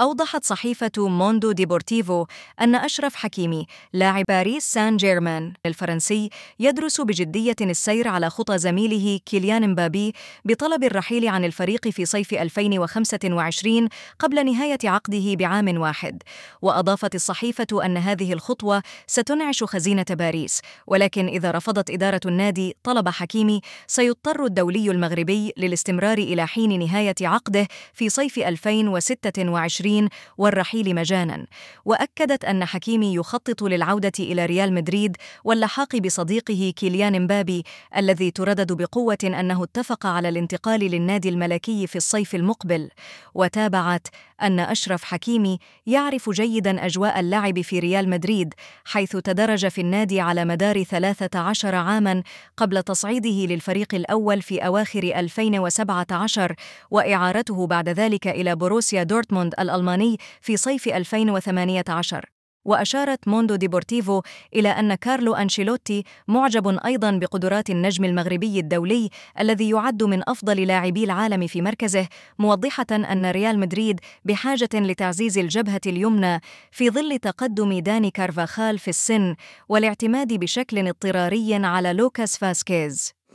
أوضحت صحيفة موندو ديبورتيفو أن أشرف حكيمي لاعب باريس سان جيرمان الفرنسي يدرس بجدية السير على خطى زميله كيليان مبابي بطلب الرحيل عن الفريق في صيف 2025 قبل نهاية عقده بعام واحد وأضافت الصحيفة أن هذه الخطوة ستنعش خزينة باريس ولكن إذا رفضت إدارة النادي طلب حكيمي سيضطر الدولي المغربي للاستمرار إلى حين نهاية عقده في صيف 2026 2020 والرحيل مجانا وأكدت أن حكيمي يخطط للعودة إلى ريال مدريد واللحاق بصديقه كيليان مبابي الذي تردد بقوة أنه اتفق على الانتقال للنادي الملكي في الصيف المقبل وتابعت أن أشرف حكيمي يعرف جيدا أجواء اللعب في ريال مدريد حيث تدرج في النادي على مدار 13 عاما قبل تصعيده للفريق الأول في أواخر 2017 وإعارته بعد ذلك إلى بروسيا دورتموند الأرض الألماني في صيف 2018 وأشارت موندو ديبورتيفو إلى أن كارلو أنشيلوتي معجب أيضا بقدرات النجم المغربي الدولي الذي يعد من أفضل لاعبي العالم في مركزه موضحة أن ريال مدريد بحاجة لتعزيز الجبهة اليمنى في ظل تقدم داني كارفاخال في السن والاعتماد بشكل اضطراري على لوكاس فاسكيز